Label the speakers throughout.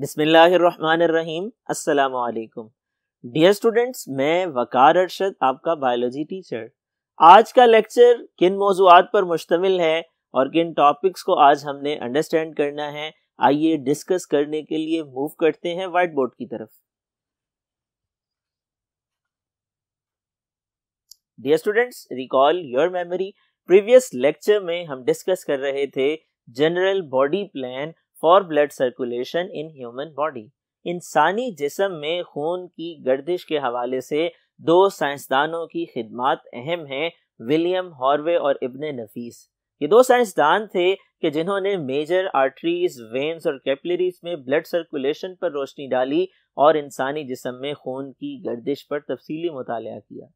Speaker 1: बिसमीम असलकुम dear students मैं वकार अरशद आपका बायोलॉजी टीचर आज का लेक्चर किन मौजूद पर मुश्तमिल है और किन टॉपिक्स को आज हमने अंडरस्टैंड करना है आइए डिस्कस करने के लिए मूव करते हैं वाइट बोर्ड की तरफ dear students recall your memory previous lecture में हम डिस्कस कर रहे थे general body plan for blood circulation in human body इंसानी जिसम में खून की गर्दिश के हवाले से दो साइंसदानों की खिदमत अहम हैं विलियम हॉर्वे और इब्ने नफीस ये दो साइंसदान थे कि जिन्होंने मेजर आर्टरीज वेन्स और कैपलरीज में ब्लड सर्कुलेशन पर रोशनी डाली और इंसानी जिसम में खून की गर्दिश पर तफसीली मुताल किया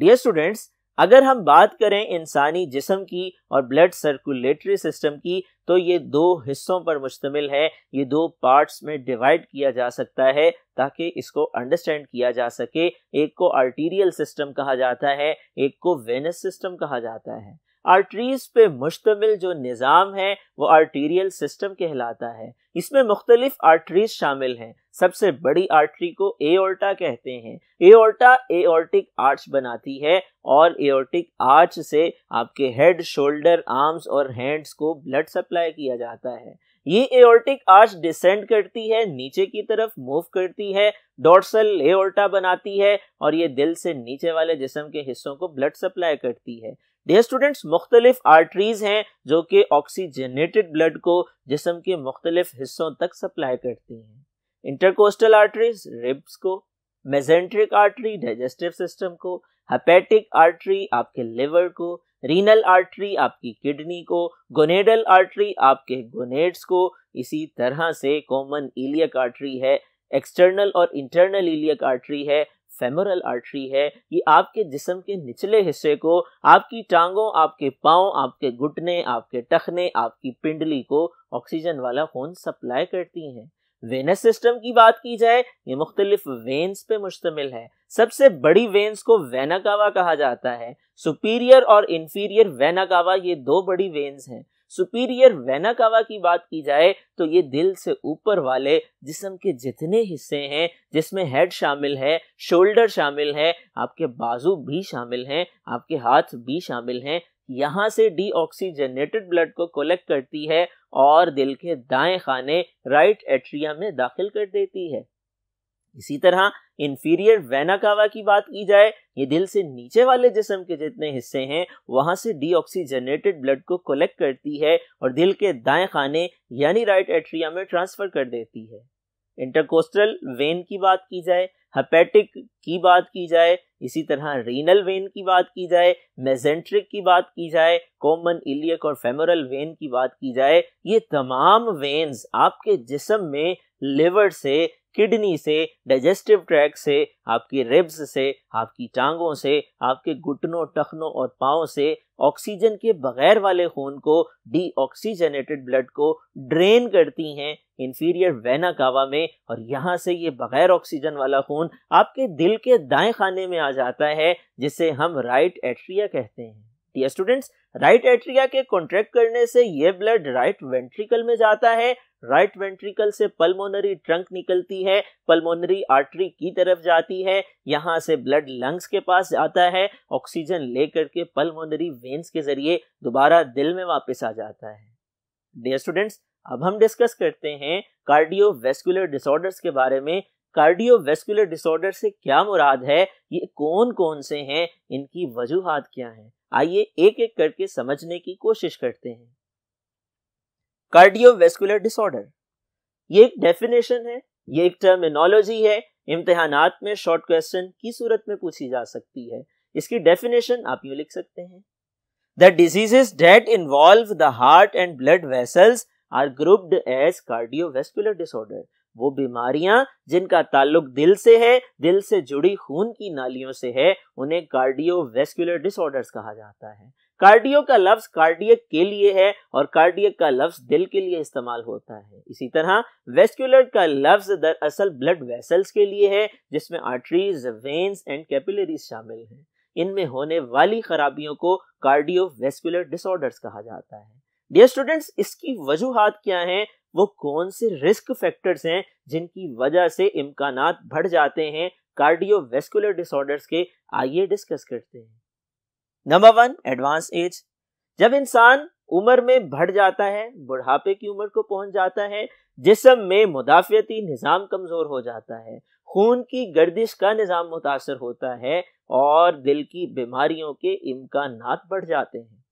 Speaker 1: डियर स्टूडेंट्स अगर हम बात करें इंसानी जिसम की और ब्लड सर्कुलेटरी सिस्टम की तो ये दो हिस्सों पर मुश्तमिल है ये दो पार्ट्स में डिवाइड किया जा सकता है ताकि इसको अंडरस्टैंड किया जा सके एक को आर्टीरियल सिस्टम कहा जाता है एक को वेनस सिस्टम कहा जाता है आर्टरीज पे मुश्तमिल जो निज़ाम है वो आर्टीरियल सिस्टम कहलाता है इसमें मुख्तलिफ आर्टरीज शामिल हैं सबसे बड़ी आर्टरी को एओर्टा कहते हैं एओर्टा एओर्टिक आर्च बनाती है और एओर्टिक आर्च से आपके हेड शोल्डर आर्म्स और हैंड्स को ब्लड सप्लाई किया जाता है ये एओर्टिक आर्च डिसेंड करती है नीचे की तरफ मूव करती है डॉर्सल एओर्टा बनाती है और ये दिल से नीचे वाले जिसम के हिस्सों को ब्लड सप्लाई करती है डे स्टूडेंट्स मुख्तलिफ आर्टरीज हैं जो कि ऑक्सीजनेटेड ब्लड को जिसम के मुख्तलिफ हिस्सों तक सप्लाई करती हैं इंटरकोस्टल आर्टरीज रिब्स को मेजेंट्रिक आर्टरी डाइजेस्टिव सिस्टम को हेपेटिक आर्टरी आपके लिवर को रीनल आर्टरी आपकी किडनी को गोनेडल आर्टरी आपके गोनेड्स को इसी तरह से कॉमन इलियक आर्टरी है एक्सटर्नल और इंटरनल इलियक आर्टरी है फेमोरल आर्टरी है ये आपके जिसम के निचले हिस्से को आपकी टांगों आपके पाँव आपके घुटने आपके टखने आपकी पिंडली को ऑक्सीजन वाला खून सप्लाई करती हैं वेनस सिस्टम की बात की जाए ये मुख्तलिफ वेन्स पे मुश्तमिल है सबसे बड़ी वेन्स को वेनाकावा कहा जाता है सुपीरियर और इन्फीरियर वेनाकावा ये दो बड़ी वेन्स हैं सुपीरियर वेनाकावा की बात की जाए तो ये दिल से ऊपर वाले जिसम के जितने हिस्से हैं जिसमें हेड शामिल है शोल्डर शामिल है आपके बाजू भी शामिल हैं आपके हाथ भी शामिल हैं यहाँ से डीऑक्सीजनेटेड ब्लड को कलेक्ट करती है और दिल के दाएं खाने राइट एट्रिया में दाखिल कर देती है इसी तरह इंफीरियर वेना कावा की बात की जाए ये दिल से नीचे वाले जिसम के जितने हिस्से हैं वहाँ से डीऑक्सीजनेटेड ब्लड को कलेक्ट करती है और दिल के दाएं खाने यानी राइट एट्रिया में ट्रांसफर कर देती है इंटरकोस्टल वेन की बात की जाए हेपेटिक की बात की जाए इसी तरह रीनल वेन की बात की जाए मेजेंट्रिक की बात की जाए कॉमन इलियक और फेमोरल वेन की बात की जाए ये तमाम वेन्स आपके जिसम में लिवर से किडनी से डाइजेस्टिव ट्रैक से आपके रिब्स से आपकी टांगों से आपके घुटनों टखनों और पाँव से ऑक्सीजन के बगैर वाले खून को डीऑक्सीजनेटेड ब्लड को ड्रेन करती हैं इन्फीरियर वेना कावा में और यहाँ से ये बगैर ऑक्सीजन वाला खून आपके दिल के दाएं खाने में आ जाता है जिसे हम राइट एट्रिया कहते हैं सकती है स्टूडेंट्स राइट एट्रिया के कॉन्ट्रैक्ट करने से ये ब्लड राइट वेंट्रिकल में जाता है राइट वेंट्रिकल से पल्मोनरी ट्रंक निकलती है पल्मोनरी आर्टरी की तरफ जाती है यहाँ से ब्लड लंग्स के पास जाता है ऑक्सीजन लेकर के पल्मोनरी वेन्स के जरिए दोबारा दिल में वापस आ जाता है डियर स्टूडेंट्स अब हम डिस्कस करते हैं कार्डियोवेस्कुलर डिसऑर्डर्स के बारे में कार्डियोवेस्कुलर डिसऑर्डर से क्या मुराद है ये कौन कौन से हैं इनकी वजूहत क्या हैं आइए एक एक करके समझने की कोशिश करते हैं कार्डियोवेस्कुलर डिसऑर्डर ये एक डेफिनेशन है ये एक टर्मिनोलॉजी है इम्तहानात में शॉर्ट क्वेश्चन की सूरत में पूछी जा सकती है इसकी डेफिनेशन आप यू लिख सकते हैं the diseases that involve the heart and blood vessels are grouped as cardiovascular disorder वो बीमारियां जिनका ताल्लुक दिल से है दिल से जुड़ी खून की नालियों से है उन्हें कार्डियोवेस्कुलर डिसऑर्डर्स कहा जाता है कार्डियो का लफ्ज कार्डियक के लिए है और कार्डियक का लफ्ज दिल के लिए इस्तेमाल होता है इसी तरह वेस्कुलर का लफ्ज दरअसल ब्लड वेसल्स के लिए है जिसमें आर्टरीज वेन्स एंड कैपिलरीज शामिल हैं इनमें होने वाली खराबियों को कार्डियोवेस्कुलर डिसऑर्डर्स कहा जाता है डियर स्टूडेंट्स इसकी वजूहत क्या हैं वो कौन से रिस्क फैक्टर्स हैं जिनकी वजह से इम्कान बढ़ जाते हैं कार्डियोवेस्कुलर डिसऑर्डर्स के आइए डिस्कस करते हैं नंबर वन एडवांस एज जब इंसान उम्र में बढ़ जाता है बुढ़ापे की उम्र को पहुंच जाता है जिसम में मुदाफ़ती निज़ाम कमज़ोर हो जाता है खून की गर्दिश का निज़ाम मुतासर होता है और दिल की बीमारियों के इम्कान बढ़ जाते हैं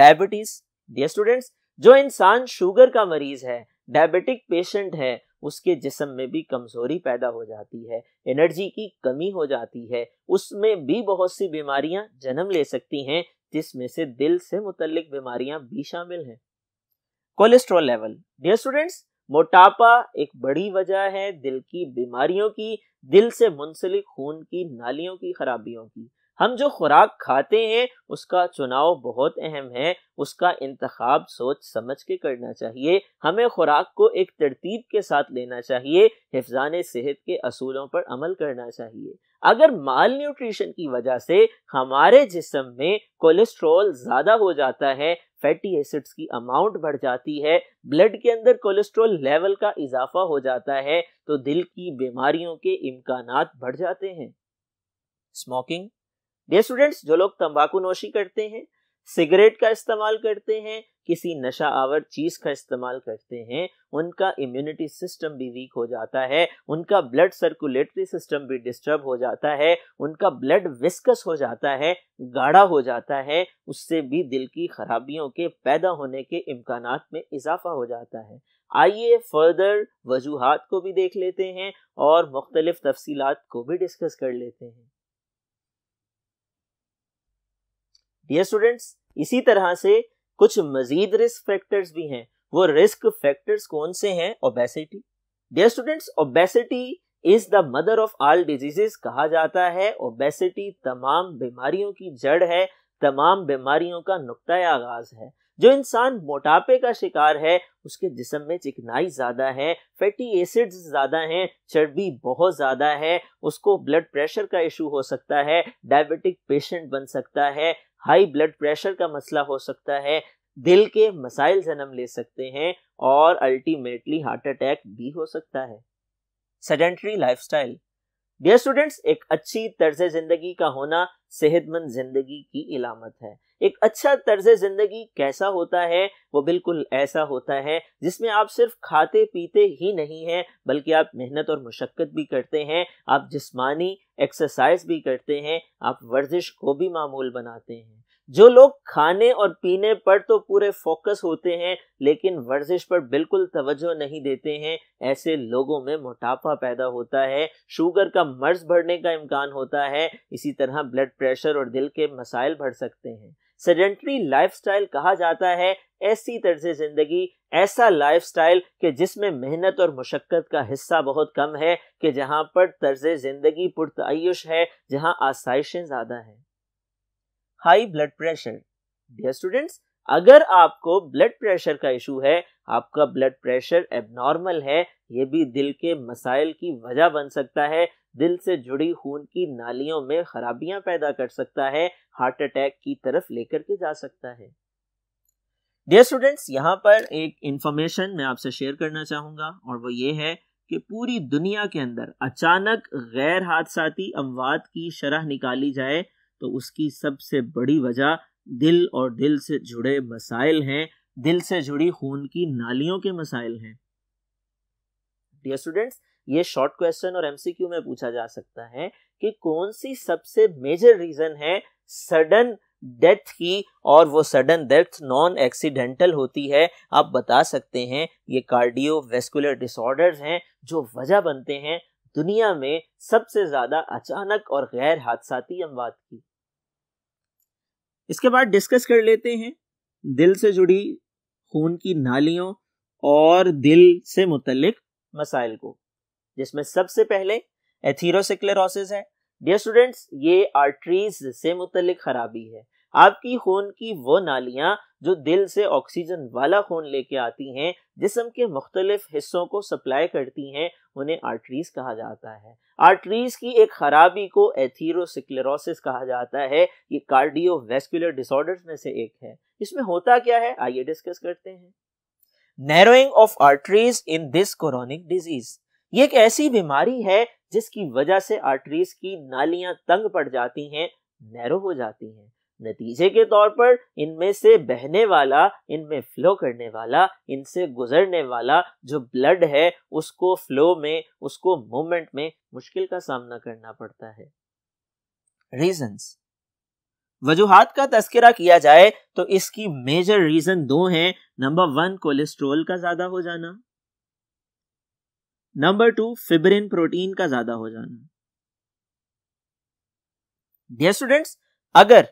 Speaker 1: डायबिटीज़ डियर स्टूडेंट्स जो इंसान शुगर का मरीज है डायबिटिक पेशेंट है उसके जिसम में भी कमज़ोरी पैदा हो जाती है एनर्जी की कमी हो जाती है उसमें भी बहुत सी बीमारियां जन्म ले सकती हैं जिसमें से दिल से मुतल बीमारियां भी शामिल हैं कोलेस्ट्रॉल लेवल डियर स्टूडेंट्स मोटापा एक बड़ी वजह है दिल की बीमारियों की दिल से मुंसलिक खून की नालियों की खराबियों की हम जो खुराक खाते हैं उसका चुनाव बहुत अहम है उसका इंतखब सोच समझ के करना चाहिए हमें खुराक को एक तरतीब के साथ लेना चाहिए हिफान सेहत के असूलों पर अमल करना चाहिए अगर माल न्यूट्रिशन की वजह से हमारे जिसम में कोलेस्ट्रॉल ज़्यादा हो जाता है फैटी एसिड्स की अमाउंट बढ़ जाती है ब्लड के अंदर कोलेस्ट्रॉल लेवल का इजाफा हो जाता है तो दिल की बीमारियों के इम्कान बढ़ जाते हैं स्मोकिंग डे स्टूडेंट्स जो लोग तंबाकू नोशी करते हैं सिगरेट का इस्तेमाल करते हैं किसी नशा आवर चीज का इस्तेमाल करते हैं उनका इम्यूनिटी सिस्टम भी वीक हो जाता है उनका ब्लड सर्कुलेटरी सिस्टम भी डिस्टर्ब हो जाता है उनका ब्लड विस्कस हो जाता है गाढ़ा हो जाता है उससे भी दिल की खराबियों के पैदा होने के इम्कान में इजाफा हो जाता है आइए फर्दर वजूहत को भी देख लेते हैं और मुख्तलिफ तफसीत को भी डिस्कस कर लेते हैं डियर स्टूडेंट्स इसी तरह से कुछ मजीद रिस्क फैक्टर्स भी हैं वो रिस्क फैक्टर्स कौन से हैं obesity dear students obesity is the mother of all diseases कहा जाता है ओबेसिटी तमाम बीमारियों की जड़ है तमाम बीमारियों का नुकता आगाज है जो इंसान मोटापे का शिकार है उसके जिसम में चिकनाई ज़्यादा है फैटी एसिड्स ज़्यादा हैं चर्बी बहुत ज़्यादा है उसको ब्लड प्रेशर का इशू हो सकता है डायबिटिक पेशेंट बन सकता है हाई ब्लड प्रेशर का मसला हो सकता है दिल के मसाइल जन्म ले सकते हैं और अल्टीमेटली हार्ट अटैक भी हो सकता है सेडेंटरी स्टाइल डियर स्टूडेंट्स एक अच्छी तर्ज ज़िंदगी का होना सेहतमंद ज़िंदगी की इलामत है एक अच्छा तर्ज ज़िंदगी कैसा होता है वो बिल्कुल ऐसा होता है जिसमें आप सिर्फ खाते पीते ही नहीं हैं बल्कि आप मेहनत और मशक्क़त भी करते हैं आप जिस्मानी एक्सरसाइज भी करते हैं आप वर्जिश को भी मामूल बनाते हैं जो लोग खाने और पीने पर तो पूरे फोकस होते हैं लेकिन वर्जिश पर बिल्कुल तवज्जो नहीं देते हैं ऐसे लोगों में मोटापा पैदा होता है शुगर का मर्ज बढ़ने का इम्कान होता है इसी तरह ब्लड प्रेशर और दिल के मसाइल बढ़ सकते हैं सेडेंटरी लाइफस्टाइल कहा जाता है ऐसी तर्ज ज़िंदगी ऐसा लाइफस्टाइल कि जिसमें मेहनत और मुशक्क़त का हिस्सा बहुत कम है कि जहां पर तर्ज ज़िंदगी पुरतयुश है जहां आसाइशें ज़्यादा हैं high blood pressure dear students अगर आपको ब्लड प्रेशर का इशू है आपका ब्लड प्रेशर एबनॉर्मल है ये भी दिल के मसाइल की वजह बन सकता है दिल से जुड़ी खून की नालियों में खराबियां पैदा कर सकता है हार्ट अटैक की तरफ लेकर के जा सकता है डियर स्टूडेंट्स यहाँ पर एक इंफॉर्मेशन मैं आपसे शेयर करना चाहूँगा और वो ये है कि पूरी दुनिया के अंदर अचानक गैर हादसाती अमवात की शरह निकाली जाए तो उसकी सबसे बड़ी वजह दिल और दिल से जुड़े मसाइल हैं दिल से जुड़ी खून की नालियों के मसाइल हैं डियर स्टूडेंट्स ये शॉर्ट क्वेश्चन और एमसीक्यू में पूछा जा सकता है कि कौन सी सबसे मेजर रीजन है सडन डेथ की और वो सडन डेथ नॉन एक्सीडेंटल होती है आप बता सकते हैं ये कार्डियोवेस्कुलर डिसऑर्डर्स हैं जो वजह बनते हैं दुनिया में सबसे ज्यादा अचानक और गैर हादसाती अमवात की इसके बाद डिस्कस कर लेते हैं दिल से जुड़ी खून की नालियों और दिल से मुतलिक मसाइल को जिसमें सबसे पहले एथीरोसिक्लेरोसिस है डियर स्टूडेंट्स ये आर्टरीज से मुतलिक खराबी है आपकी खून की वो नालियां जो दिल से ऑक्सीजन वाला खून लेके आती हैं जिसम के मुख्तलिफ हिस्सों को सप्लाई करती हैं उन्हें आर्टरीज कहा जाता है आर्टरीज की एक खराबी को एथीरोसिक्लेरोसिस कहा जाता है ये कार्डियोवेस्कुलर डिसऑर्डर्स में से एक है इसमें होता क्या है आइए डिस्कस करते हैं narrowing of arteries in this coronary disease ये एक ऐसी बीमारी है जिसकी वजह से आर्टरीज की नालियां तंग पड़ जाती हैं नैरो हो जाती हैं नतीजे के तौर पर इनमें से बहने वाला इनमें फ्लो करने वाला इनसे गुजरने वाला जो ब्लड है उसको फ्लो में उसको मूवमेंट में मुश्किल का सामना करना पड़ता है रीजंस वजूहत का तस्करा किया जाए तो इसकी मेजर रीजन दो हैं नंबर वन कोलेस्ट्रोल का ज्यादा हो जाना नंबर टू फिब्रिन प्रोटीन का ज्यादा हो जाना डियर स्टूडेंट्स अगर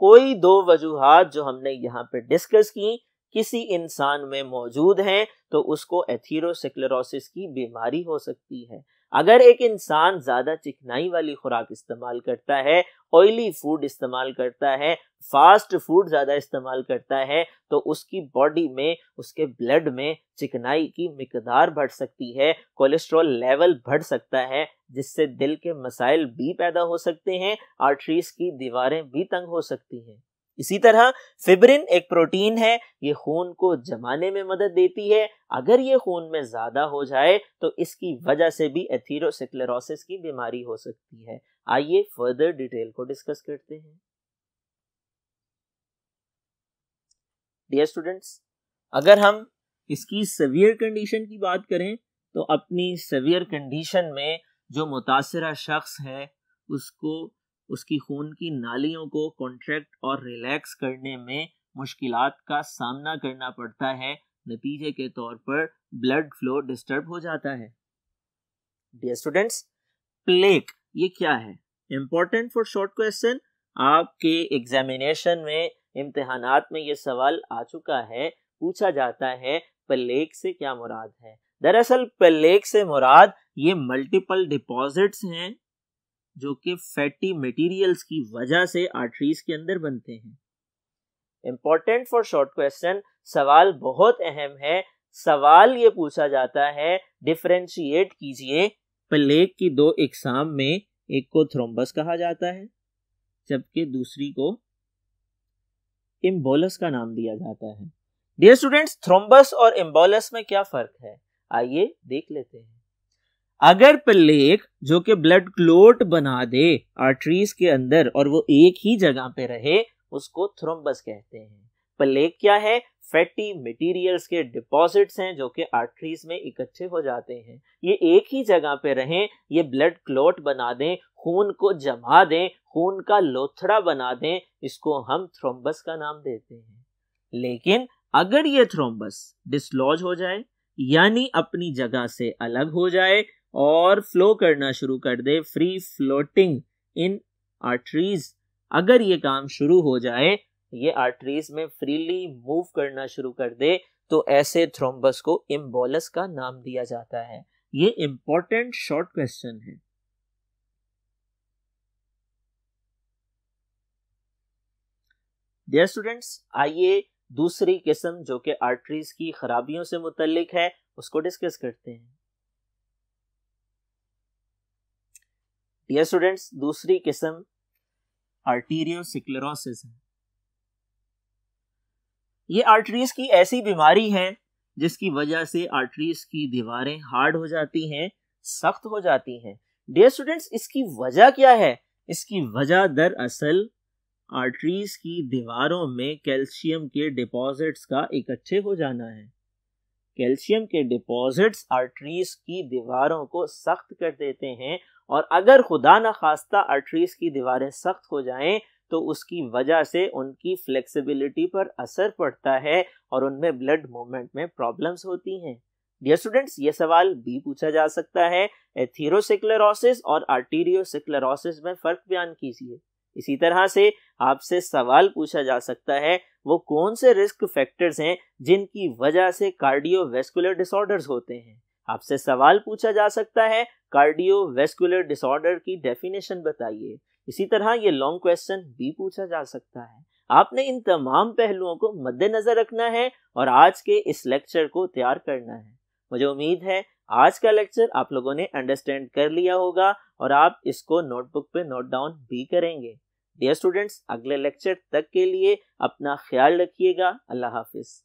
Speaker 1: कोई दो वजूहत जो हमने यहाँ पे डिस्कस की किसी इंसान में मौजूद हैं तो उसको एथीरोसिक्लेरोसिस की बीमारी हो सकती है अगर एक इंसान ज़्यादा चिकनाई वाली खुराक इस्तेमाल करता है ऑयली फूड इस्तेमाल करता है फास्ट फूड ज़्यादा इस्तेमाल करता है तो उसकी बॉडी में उसके ब्लड में चिकनाई की मकदार बढ़ सकती है कोलेस्ट्रॉल लेवल बढ़ सकता है जिससे दिल के मसाइल भी पैदा हो सकते हैं आर्टरीज की दीवारें भी तंग हो सकती हैं इसी तरह फिब्रिन एक प्रोटीन है ये खून को जमाने में मदद देती है अगर ये खून में ज़्यादा हो जाए तो इसकी वजह से भी एथीरोसिक्लेरोसिस की बीमारी हो सकती है आइए फर्दर डिटेल को डिस्कस करते हैं डियर स्टूडेंट्स अगर हम इसकी सवियर कंडीशन की बात करें तो अपनी सवियर कंडीशन में जो मुतासरा शख्स है उसको उसकी खून की नालियों को कॉन्ट्रैक्ट और रिलैक्स करने में मुश्किल का सामना करना पड़ता है नतीजे के तौर पर ब्लड फ्लो डिस्टर्ब हो जाता है डियर स्टूडेंट्स प्लेक ये क्या है इम्पोर्टेंट फॉर शॉर्ट क्वेश्चन आपके एग्जामिनेशन में इम्तहान में ये सवाल आ चुका है पूछा जाता है प्लेक से क्या मुराद है दरअसल प्लेक से मुराद ये मल्टीपल डिपॉजिट्स हैं जो कि फैटी मटेरियल्स की वजह से आर्टरीज के अंदर बनते हैं इम्पॉर्टेंट फॉर शॉर्ट क्वेश्चन सवाल बहुत अहम है सवाल ये पूछा जाता है डिफ्रेंशिएट कीजिए प्लेग की दो एक्साम में एक को थ्रोम्बस कहा जाता है जबकि दूसरी को इम्बोलस का नाम दिया जाता है डियर स्टूडेंट्स थ्रोम्बस और इम्बोलस में क्या फर्क है आइए देख लेते हैं अगर प्लेग जो कि ब्लड क्लोट बना दे आर्टरीज के अंदर और वो एक ही जगह पे रहे उसको थ्रोम्बस कहते हैं प्लेग क्या है फैटी मटेरियल्स के डिपॉजिट्स हैं जो कि आर्टरीज में इकट्ठे हो जाते हैं ये एक ही जगह पे रहें ये ब्लड क्लोट बना दें खून को जमा दें खून का लोथड़ा बना दें इसको हम थ्रोम्बस का नाम देते हैं लेकिन अगर ये थ्रोम्बस डिसलॉज हो जाए यानी अपनी जगह से अलग हो जाए और फ्लो करना शुरू कर दे फ्री फ्लोटिंग इन आर्टरीज अगर ये काम शुरू हो जाए ये आर्टरीज में फ्रीली मूव करना शुरू कर दे तो ऐसे थ्रोम्बस को इम्बोलस का नाम दिया जाता है ये इंपॉर्टेंट शॉर्ट क्वेश्चन है डियर स्टूडेंट्स आइए दूसरी किस्म जो कि आर्टरीज की खराबियों से मुतलिक है उसको डिस्कस करते हैं डियर स्टूडेंट्स दूसरी किस्म आर्टीरियोसिक्लेरोसिस है ये आर्टरीज की ऐसी बीमारी है जिसकी वजह से आर्टरीज की दीवारें हार्ड हो जाती हैं सख्त हो जाती हैं डियर स्टूडेंट्स इसकी वजह क्या है इसकी वजह दरअसल आर्टरीज की दीवारों में कैल्शियम के डिपॉजिट्स का इकट्ठे हो जाना है कैल्शियम के डिपॉजिट्स आर्टरीज की दीवारों को सख्त कर देते हैं और अगर खुदा न खास्ता आर्टरीज की दीवारें सख्त हो जाएं तो उसकी वजह से उनकी फ्लेक्सिबिलिटी पर असर पड़ता है और उनमें ब्लड मूवमेंट में प्रॉब्लम्स होती हैं डियर स्टूडेंट्स ये सवाल भी पूछा जा सकता है एथीरोसिक्लेरोसिस और आर्टीरियोसिक्लेरोसिस में फ़र्क बयान कीजिए इसी तरह से आपसे सवाल पूछा जा सकता है वो कौन से रिस्क फैक्टर्स हैं जिनकी वजह से कार्डियोवैस्कुलर डिसऑर्डर्स होते हैं आपसे सवाल पूछा जा सकता है कार्डियोवेस्कुलर डिसऑर्डर की डेफिनेशन बताइए इसी तरह ये लॉन्ग क्वेश्चन भी पूछा जा सकता है आपने इन तमाम पहलुओं को मद्देनजर रखना है और आज के इस लेक्चर को तैयार करना है मुझे उम्मीद है आज का लेक्चर आप लोगों ने अंडरस्टैंड कर लिया होगा और आप इसको नोटबुक पे नोट डाउन भी करेंगे डियर स्टूडेंट्स अगले लेक्चर तक के लिए अपना ख्याल रखिएगा अल्लाह हाफिज़